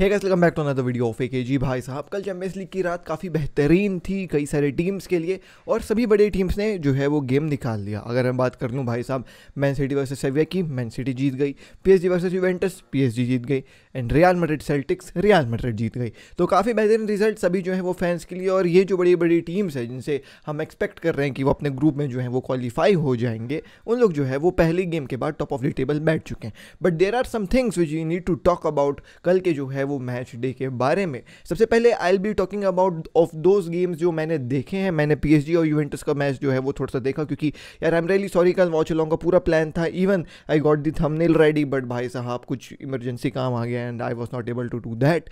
Hey guys welcome back to another video of A K ji भाई साहब कल चैंपियंस लीग की रात काफ़ी बेहतरीन थी कई सारे टीम्स के लिए और सभी बड़े टीम्स ने जो है वो गेम निकाल लिया अगर मैं बात कर लूँ भाई साहब मैन सिटी वर्सेस सेविया की मैन सिटी जीत गई पीएसजी वर्सेस यूवेंटस पीएसजी जीत गई and Real Madrid Celtics Real Madrid जीत गई तो काफ़ी बेहतरीन रिजल्ट सभी जो है वो फैंस के लिए और ये जो बड़ी बड़ी टीम्स हैं जिनसे हम एक्सपेक्ट कर रहे हैं कि वो अपने ग्रुप में जो है वो क्वालिफाई हो जाएंगे उन लोग जो है वो पहली गेम के बाद टॉप ऑफ द टेबल बैठ चुके हैं but there are some things which you need to talk about कल के जो है वो मैच डे के बारे में सबसे पहले I'll be talking about of those games जो मैंने देखे हैं मैंने पी और यूवेंटस का मैच जो है वो थोड़ा सा देखा क्योंकि यार आई एम रियली सॉरी कल वॉच लॉन्ग का पूरा प्लान था even I got the thumbnail ready but भाई साहब कुछ इमरजेंसी काम आ गया है and I was not able to do that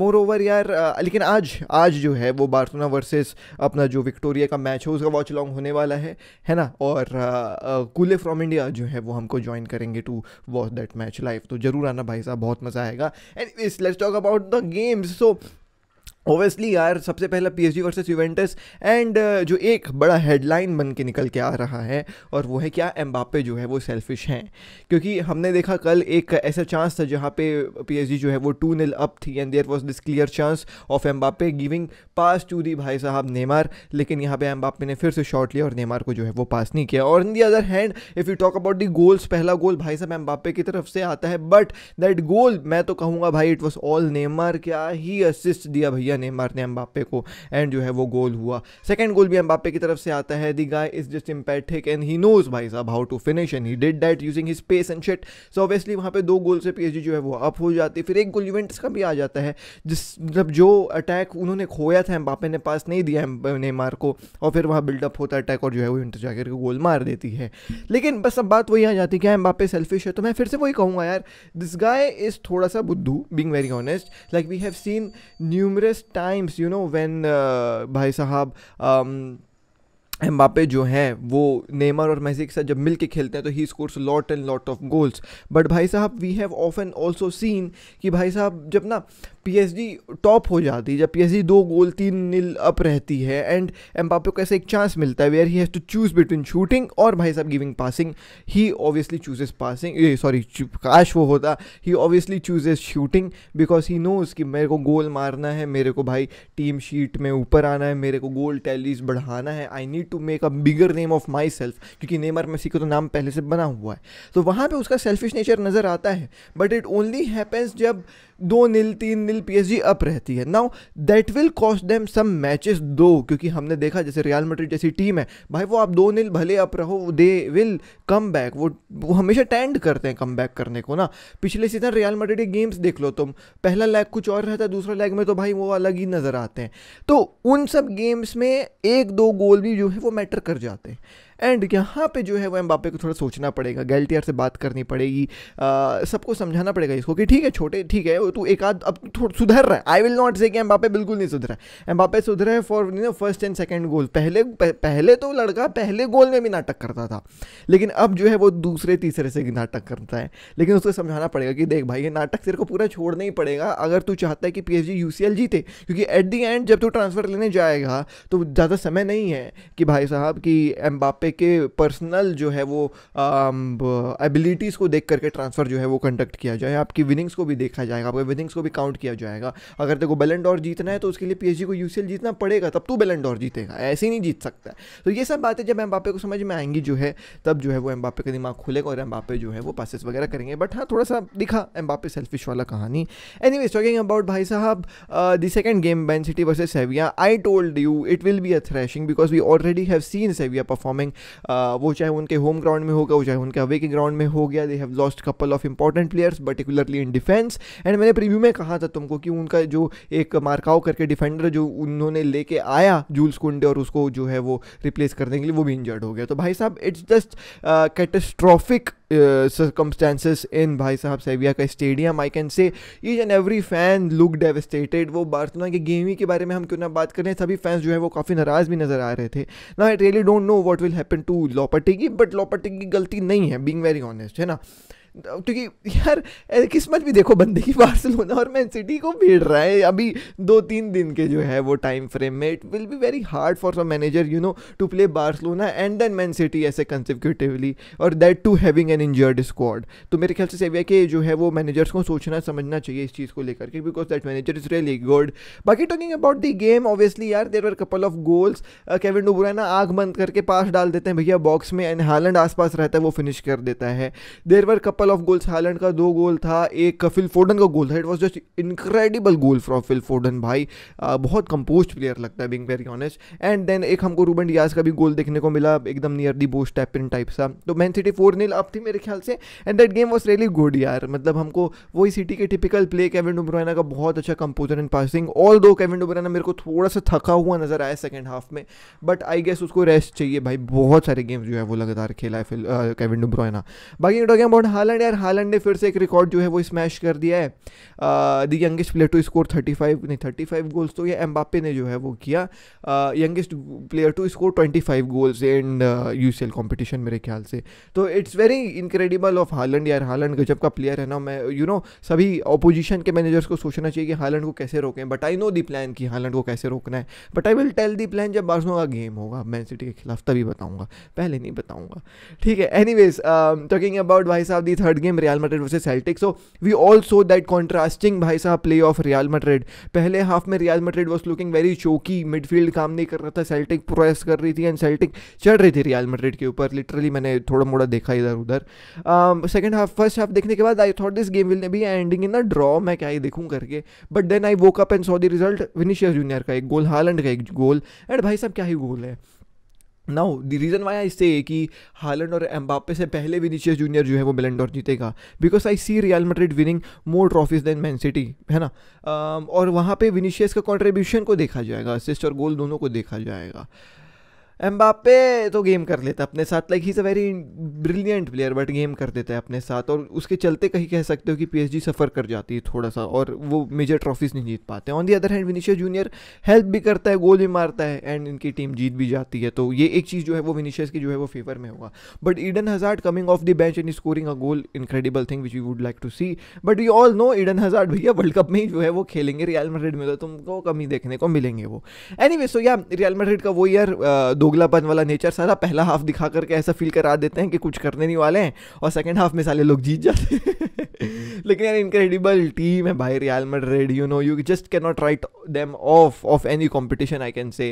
moreover यार uh, लेकिन आज आज जो है वो बार्सोना वर्सेस अपना जो विक्टोरिया का मैच है उसका वॉच लॉन्ग होने वाला है है ना और कूले फ्रॉम इंडिया जो है वो हमको ज्वाइन करेंगे to watch that match live तो जरूर आना भाई साहब बहुत मज़ा आएगा and let's talk about the games so obviously यार सबसे पहला P H D versus Juventus and जो एक बड़ा हेडलाइन बन के निकल के आ रहा है और वो है क्या एम्बापे जो है वो सेल्फिश हैं क्योंकि हमने देखा कल एक ऐसा चांस था जहाँ पे डी जो है वो टू नील अप थी and there was this clear chance of Mbappe giving pass to the भाई साहब नेमार लेकिन यहाँ पे एम्बापे ने फिर से शॉट लिया और नेमार को जो है वो पास नहीं किया और in the other hand if you talk about the goals पहला गोल भाई साहब एम्बापे की तरफ से आता है बट दैट गोल मैं तो कहूँगा भाई इट वॉज ऑल नेमार क्या ही असिस्ट दिया भैया दिया नेमार ने एम्बापे को एंड जो है वो गोल हुआ सेकेंड गोल भी एम्बापे की तरफ से आता है the guy is just emphatic and he knows भाई साहब how to finish and he did that using his pace and shot so obviously वहाँ पे दो गोल से पी जो है वो अप हो जाती है फिर एक गोल इवेंट्स का भी आ जाता है जिस मतलब जो अटैक उन्होंने खोया था एम्बापे ने पास नहीं दिया नेमार को और फिर वहाँ बिल्डअप होता है अटैक और जो है वो इंटर जाकर के गोल मार देती है लेकिन बस अब बात वही आ जाती है कि हाँ, एम्बापे सेल्फिश है तो मैं फिर से वही कहूँगा यार दिस गाय इज़ थोड़ा सा बुद्धू being very honest like we have seen numerous times you know when uh, bhai sahab um, Mbappe जो हैं वो नेमर और मेसी के साथ जब मिल के खेलते हैं तो he scores lot and lot of goals but भाई साहब we have often also seen कि भाई साहब जब ना पी टॉप हो जाती है जब पी दो गोल तीन नील अप रहती है एंड एम्बापे को ऐसा एक चांस मिलता है where he has to choose between shooting और भाई साहब giving passing he obviously chooses passing sorry काश वो होता he obviously chooses shooting because he knows कि मेरे को गोल मारना है मेरे को भाई टीम शीट में ऊपर आना है मेरे को गोल टैलीज बढ़ाना है I need to make a bigger name of my self क्योंकि नेमर मेसी का तो नाम पहले से बना हुआ है तो वहाँ पर उसका सेल्फिश नेचर नज़र आता है बट इट ओनली हैपन्स जब दो नील तीन नील पी पीएसजी अप रहती है now that will cost them some matches though क्योंकि हमने देखा जैसे रियल मेट्रिक जैसी टीम है भाई वो आप दो नील भले अप रहो दे विल कम बैक वो वो हमेशा टेंड करते हैं कम बैक करने को ना पिछले सीजन रियल मेट्रिक गेम्स देख लो तुम पहला लैग कुछ और रहता है दूसरा लेग में तो भाई वो अलग ही नज़र आते हैं तो उन सब गेम्स में एक दो गोल भी जो है वो मैटर कर जाते हैं एंड यहाँ पे जो है वो एम्बापे को थोड़ा सोचना पड़ेगा गैल्टियर से बात करनी पड़ेगी सबको समझाना पड़ेगा इसको कि ठीक है छोटे ठीक है तू एक आध अब थोड़ा सुधर रहा है आई विल नॉट से कि एम्बापे बिल्कुल नहीं सुधरा है एम्बापे सुधरा है for you know first and second goal पहले पहले तो लड़का पहले गोल में भी नाटक करता था लेकिन अब जो है वो दूसरे तीसरे से नाटक करता है लेकिन उसको समझाना पड़ेगा कि देख भाई ये नाटक तेरे को पूरा छोड़ना ही पड़ेगा अगर तू चाहता है कि P H U C L जीते क्योंकि एट दी एंड जब तू ट्रांसफ़र लेने जाएगा तो ज़्यादा समय नहीं है कि भाई साहब कि एम्बापे के पर्सनल जो है वो एबिलिटीज़ um, को देख करके ट्रांसफ़र जो है वो कंडक्ट किया जाए आपकी विनिंग्स को भी देखा जाएगा आपके विनिंग्स को भी काउंट किया जाएगा अगर तेरे को और जीतना है तो उसके लिए पी को यूसीएल जीतना पड़ेगा तब तू और जीतेगा ऐसे ही नहीं जीत सकता तो ये सब बातें जब एम को समझ में आएंगी जो है तब जो है वो एम का दिमाग खुलेगा और एम जो है वो पासिस वगैरह करेंगे बट हाँ थोड़ा सा दिखा एम सेल्फिश वाला कहानी एनी वेज टॉकिंग अबाउट भाई साहब the second game Man City versus Sevilla I told you it will be a thrashing because we already have seen Sevilla performing वो चाहे उनके होम ग्राउंड में होगा वो चाहे उनके अवे के ग्राउंड में हो गया they have lost couple of important players particularly in defence and मैंने प्रीव्यू में कहा था तुमको कि उनका जो एक मार्काओ करके डिफेंडर जो उन्होंने लेके आया जूल्स कुंडे और उसको जो है वो रिप्लेस करने के लिए वो भी इंजर्ड हो गया तो भाई साहब it's just catastrophic circumstances in भाई साहब सेविया का stadium I can say each and every fan look devastated वो बार्सिलोना के गेम ही के बारे में हम क्यों ना बात कर रहे हैं सभी फैंस जो है वो काफ़ी नाराज़ भी नज़र आ रहे थे ना I really don't know what will happen to की बट की गलती नहीं है बींग वेरी ऑनेस्ट है ना क्योंकि यार किस्मत भी देखो बंदे की बार्सिलोना और मैन सिटी को भीड़ रहा है अभी दो तीन दिन के जो है वो टाइम फ्रेम में it will be very hard for some manager you know to play Barcelona and then Man City ऐसे कंसिक्यूटिवली और that too having an injured squad तो मेरे ख्याल से सेविया के जो है वो मैनेजर्स को सोचना समझना चाहिए इस चीज़ को लेकर के because that manager is really good बाकी talking about the game obviously यार there were couple of goals Kevin ना आग बंद करके पास डाल देते हैं भैया बॉक्स में एंड हालैंड आसपास रहता है वो फिनिश कर देता है there were couple couple of goals Haaland का दो गोल था एक फिल फोर्डन का गोल था it was just incredible goal from Phil Foden भाई आ, बहुत कंपोज प्लेयर लगता है being very honest and then एक हमको रूबन डियाज का भी गोल देखने को मिला एकदम near the post tap in type सा तो मैन सिटी फोर नील अब थी मेरे ख्याल से and that game was really good यार मतलब हमको वही सिटी के टिपिकल प्ले केविन डुब्राना का बहुत अच्छा composer in passing although Kevin de Bruyne मेरे को थोड़ा सा थका हुआ नजर आया सेकेंड हाफ में बट आई गेस उसको रेस्ट चाहिए भाई बहुत सारे गेम्स जो है वो लगातार खेला है फिल केविन डुब्राना बाकी डॉ हालैंड यार हालैंड ने फिर से एक रिकॉर्ड जो है वो स्मैश कर दिया है the youngest player to score 35 नहीं 35 गोल्स तो ये एम्बापे ने जो है वो किया youngest player to score 25 goals in U C competition मेरे ख्याल से तो it's very incredible of Haaland यार हालैंड गजब का प्लेयर है ना मैं यू you नो know, सभी अपोजिशन के मैनेजर्स को सोचना चाहिए कि हालैंड को कैसे रोकें but I know the plan कि हालैंड को कैसे रोकना है but I will tell the plan जब बारसों का गेम होगा मैन सिटी के खिलाफ तभी बताऊँगा पहले नहीं बताऊँगा ठीक है एनी वेज टॉकिंग अबाउट भाई साहब the third game Real Madrid versus Celtic so we also that contrasting भाई साहब प्ले ऑफ रियल मेड्रिड पहले हाफ में Real Madrid was looking very चौकी मिडफील्ड काम नहीं कर रहा था सेल्टिक प्रोस कर रही थी एंड सेल्टिक चढ़ रही थी रियल मेड्रिड के ऊपर लिटरली मैंने थोड़ा मोड़ा देखा इधर उधर सेकेंड हाफ फर्स्ट हाफ देखने के बाद I thought this game will be ending in a draw मैं क्या ही देखूँ करके but then I up and saw the result Vinicius Junior का एक गोल हालंड का एक गोल एंड भाई साहब क्या ही गोल है now the reason why I say कि हालैंड और एम्बापे से पहले विनीशियस जूनियर जो है वो बिलेंडोर जीतेगा because I see Real Madrid winning more trophies than Man City है ना um, और वहाँ पे विनीशियस का कॉन्ट्रीब्यूशन को देखा जाएगा असिस्ट और गोल दोनों को देखा जाएगा एम्बापे तो गेम कर लेता है अपने साथ like he is a very brilliant player but game कर देता है अपने साथ और उसके चलते कहीं कह सकते हो कि पी सफ़र कर जाती है थोड़ा सा और वो मेजर ट्रॉफीज़ नहीं जीत पाते on the other hand Vinicius Junior help भी करता है गोल भी मारता है एंड इनकी टीम जीत भी जाती है तो ये एक चीज़ जो है वो विनीशियस की जो है वो फेवर में होगा but Eden Hazard coming off the bench and scoring a goal incredible thing which we would like to see but you all know Eden Hazard भैया वर्ल्ड कप में ही जो है वो खेलेंगे रियल मैड्रिड में तो तुमको कमी देखने को मिलेंगे वो any anyway, so so yeah yeah, Real Madrid का वो ईयर दो दोगलापन वाला नेचर सारा पहला हाफ दिखा करके ऐसा फील करा देते हैं कि कुछ करने नहीं वाले हैं और सेकेंड हाफ में साले लोग जीत जाते हैं लेकिन यार इनक्रेडिबल टीम है भाई Real Madrid you know you just can not write them off off any competition I can say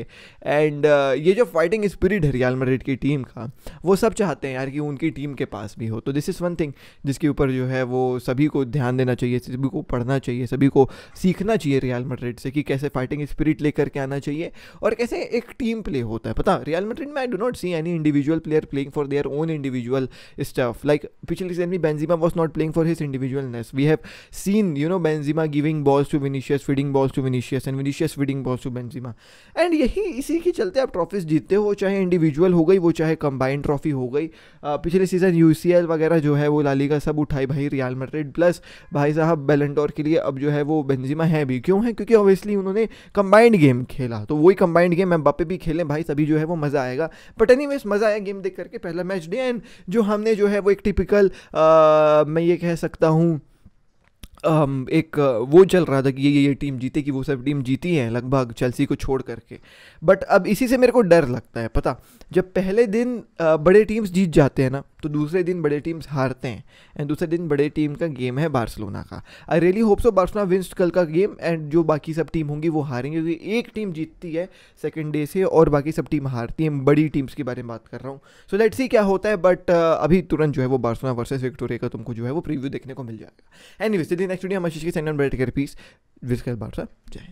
and ये जो फाइटिंग स्पिरिट है रियल मेड की टीम का वो सब चाहते हैं यार कि उनकी टीम के पास भी हो तो दिस इज़ वन थिंग जिसके ऊपर जो है वो सभी को ध्यान देना चाहिए सभी को पढ़ना चाहिए सभी को सीखना चाहिए रियल मैड्रिड से कि कैसे फाइटिंग स्पिरिट लेकर के आना चाहिए और कैसे एक टीम प्ले होता है पता रियल मैड्रिड में I do not see any individual player playing for their own individual stuff like पिछले सीजन में Benzema was not playing for his individual individualness. We have seen, you know, Benzema giving balls to Vinicius, feeding balls to Vinicius, and Vinicius feeding balls to Benzema. And यही इसी के चलते आप trophies जीतते हो चाहे individual हो गई वो चाहे कंबाइंड ट्रॉफी हो गई आ, पिछले सीजन यू वगैरह जो है वो लाली का सब उठाई भाई रियल मैड्रिड प्लस भाई साहब बेलेंटोर के लिए अब जो है वो बेंजिमा है भी क्यों है क्योंकि ऑब्वियसली उन्होंने कंबाइंड गेम खेला तो वही कंबाइंड गेम एम बापे भी खेलें भाई सभी जो है वो मज़ा आएगा बट एनी मज़ा आया गेम देख करके पहला मैच डे एंड जो हमने जो है वो एक टिपिकल मैं ये कह सकता हूँ एक वो चल रहा था कि ये ये टीम जीतेगी वो सब टीम जीती है लगभग चेल्सी को छोड़ करके बट अब इसी से मेरे को डर लगता है पता जब पहले दिन बड़े टीम्स जीत जाते हैं ना तो दूसरे दिन बड़े टीम्स हारते हैं एंड दूसरे दिन बड़े टीम का गेम है बार्सलोना का I really hope so Barcelona wins कल का गेम एंड जो बाकी सब टीम होंगी वो हारेंगे क्योंकि एक टीम जीतती है सेकेंड डे से और बाकी सब टीम हारती है बड़ी टीम्स के बारे में बात कर रहा हूँ सो लेट सी क्या होता है बट uh, अभी तुरंत जो है वो बार्सिलोना वर्सेज विक्टोरिया का तुमको जो है वो प्रीव्यू देखने को मिल जाएगा एनी वेज दिन एक्चुअली हम आशीष के चैनल बैठ कर पीस विस्कर बार्सा जय